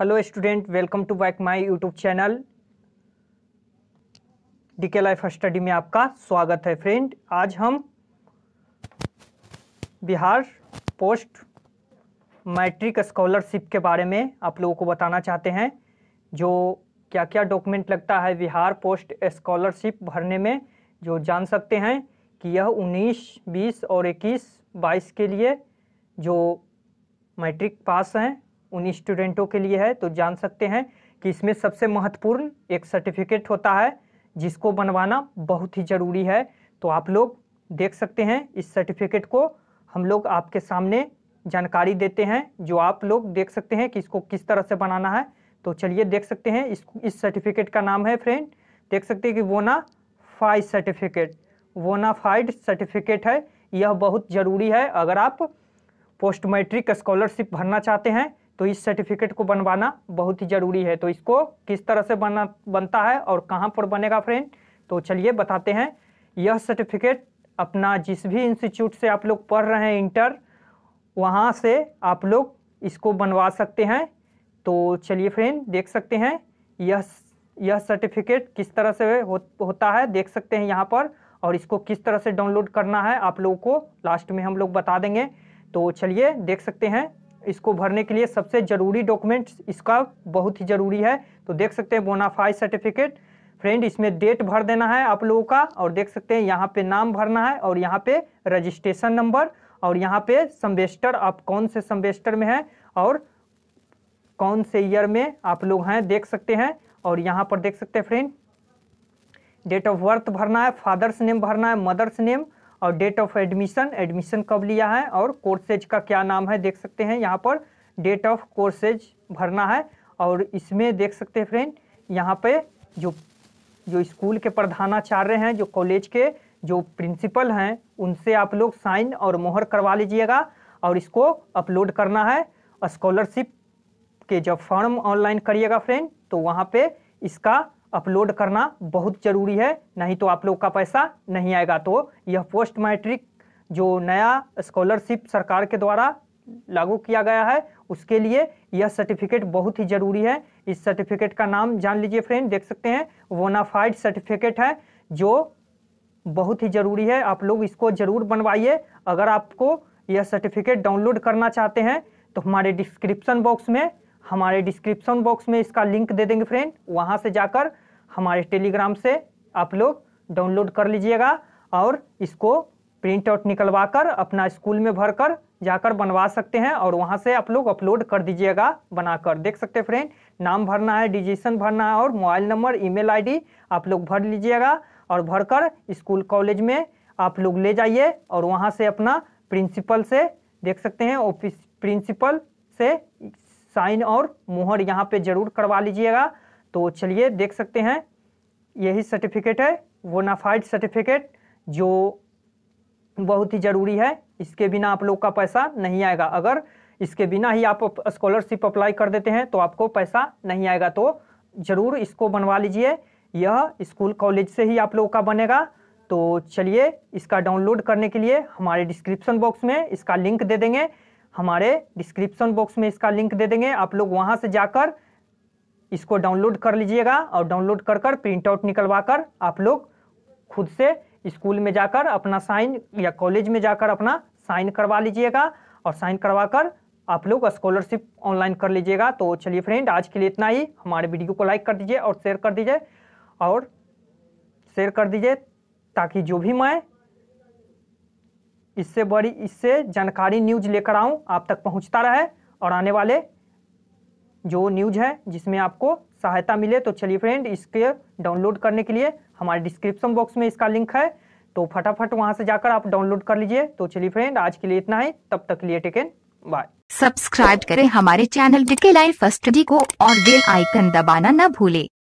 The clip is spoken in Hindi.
hello student welcome to back my YouTube channel DK life study में आपका स्वागत है फ्रेंड आज हम बिहार पोस्ट मैट्रिक स्कॉलरशिप के बारे में आप लोगों को बताना चाहते हैं जो क्या क्या डॉक्यूमेंट लगता है बिहार पोस्ट स्कॉलरशिप भरने में जो जान सकते हैं कि यह 19, 20 और 21, 22 के लिए जो मैट्रिक पास हैं उन स्टूडेंटों के लिए है तो जान सकते हैं कि इसमें सबसे महत्वपूर्ण एक सर्टिफिकेट होता है जिसको बनवाना बहुत ही ज़रूरी है तो आप लोग देख सकते हैं इस सर्टिफिकेट को हम लोग आपके सामने जानकारी देते हैं जो आप लोग देख सकते हैं कि इसको किस तरह से बनाना है तो चलिए देख सकते हैं इस इस सर्टिफिकेट का नाम है फ्रेंड देख सकते हैं कि bonafide certificate bonafide certificate है यह बहुत ज़रूरी है अगर आप पोस्ट मैट्रिक स्कॉलरशिप भरना चाहते हैं तो इस सर्टिफिकेट को बनवाना बहुत ही ज़रूरी है तो इसको किस तरह से बना बनता है और कहाँ पर बनेगा फ्रेंड तो चलिए बताते हैं यह सर्टिफिकेट अपना जिस भी इंस्टीट्यूट से आप लोग पढ़ रहे हैं इंटर वहाँ से आप लोग इसको बनवा सकते हैं तो चलिए फ्रेंड देख सकते हैं यह यह सर्टिफिकेट किस तरह से हो, होता है देख सकते हैं यहाँ पर और इसको किस तरह से डाउनलोड करना है आप लोगों को लास्ट में हम लोग बता देंगे तो चलिए देख सकते हैं इसको भरने के लिए सबसे ज़रूरी डॉक्यूमेंट्स इसका बहुत ही ज़रूरी है तो देख सकते हैं बोनाफाई सर्टिफिकेट फ्रेंड इसमें डेट भर देना है आप लोगों का और देख सकते हैं यहाँ पे नाम भरना है और यहाँ पे रजिस्ट्रेशन नंबर और यहाँ पे सम्बेस्टर आप कौन से सम्बेस्टर में हैं और कौन से ईयर में आप लोग हैं देख सकते हैं और यहाँ पर देख सकते हैं फ्रेंड डेट ऑफ बर्थ भरना है फादर्स नेम भरना है मदर्स नेम और डेट ऑफ एडमिशन एडमिशन कब लिया है और कोर्सेज का क्या नाम है देख सकते हैं यहाँ पर डेट ऑफ कोर्सेज भरना है और इसमें देख सकते हैं फ्रेंड यहाँ पे जो जो स्कूल के प्रधानाचार्य हैं जो कॉलेज के जो प्रिंसिपल हैं उनसे आप लोग साइन और मोहर करवा लीजिएगा और इसको अपलोड करना है स्कॉलरशिप के जब फॉर्म ऑनलाइन करिएगा फ्रेंड तो वहाँ पे इसका अपलोड करना बहुत ज़रूरी है नहीं तो आप लोग का पैसा नहीं आएगा तो यह पोस्ट मैट्रिक जो नया स्कॉलरशिप सरकार के द्वारा लागू किया गया है उसके लिए यह सर्टिफिकेट बहुत ही ज़रूरी है इस सर्टिफिकेट का नाम जान लीजिए फ्रेंड देख सकते हैं वोनाफाइड सर्टिफिकेट है जो बहुत ही ज़रूरी है आप लोग इसको ज़रूर बनवाइए अगर आपको यह सर्टिफिकेट डाउनलोड करना चाहते हैं तो हमारे डिस्क्रिप्शन बॉक्स में हमारे डिस्क्रिप्शन बॉक्स में इसका लिंक दे देंगे फ्रेंड वहाँ से जाकर हमारे टेलीग्राम से आप लोग डाउनलोड कर लीजिएगा और इसको प्रिंट आउट निकलवा कर अपना स्कूल में भर कर जाकर बनवा सकते हैं और वहाँ से आप लोग अपलोड कर दीजिएगा बनाकर देख सकते हैं फ्रेंड नाम भरना है डिजिशन भरना है और मोबाइल नंबर ईमेल आईडी आप लोग भर लीजिएगा और भरकर स्कूल कॉलेज में आप लोग ले जाइए और वहाँ से अपना प्रिंसिपल से देख सकते हैं ऑफिस प्रिंसिपल से साइन और मोहर यहाँ पे जरूर करवा लीजिएगा तो चलिए देख सकते हैं यही सर्टिफिकेट है वोनाफाइड सर्टिफिकेट जो बहुत ही ज़रूरी है इसके बिना आप लोग का पैसा नहीं आएगा अगर इसके बिना ही आप स्कॉलरशिप अप्लाई कर देते हैं तो आपको पैसा नहीं आएगा तो ज़रूर इसको बनवा लीजिए यह स्कूल कॉलेज से ही आप लोगों का बनेगा तो चलिए इसका डाउनलोड करने के लिए हमारे डिस्क्रिप्शन बॉक्स में इसका लिंक दे देंगे हमारे डिस्क्रिप्शन बॉक्स में इसका लिंक दे देंगे आप लोग वहां से जाकर इसको डाउनलोड कर लीजिएगा और डाउनलोड कर कर प्रिंट आउट निकलवा कर आप लोग खुद से स्कूल में जाकर अपना साइन या कॉलेज में जाकर अपना साइन करवा लीजिएगा और साइन करवा कर आप लोग स्कॉलरशिप ऑनलाइन कर लीजिएगा तो चलिए फ्रेंड आज के लिए इतना ही हमारे वीडियो को लाइक कर दीजिए और शेयर कर दीजिए और शेयर कर दीजिए ताकि जो भी मैं इससे बड़ी इससे जानकारी न्यूज लेकर आऊँ आप तक पहुँचता रहे और आने वाले जो न्यूज है जिसमें आपको सहायता मिले तो चलिए फ्रेंड इसके डाउनलोड करने के लिए हमारे डिस्क्रिप्शन बॉक्स में इसका लिंक है तो फटाफट वहां से जाकर आप डाउनलोड कर लीजिए तो चलिए फ्रेंड आज के लिए इतना ही तब तक लिए टेकन बाय सब्सक्राइब करें हमारे चैनल डिके लाइफ को और बेल आइकन दबाना न भूले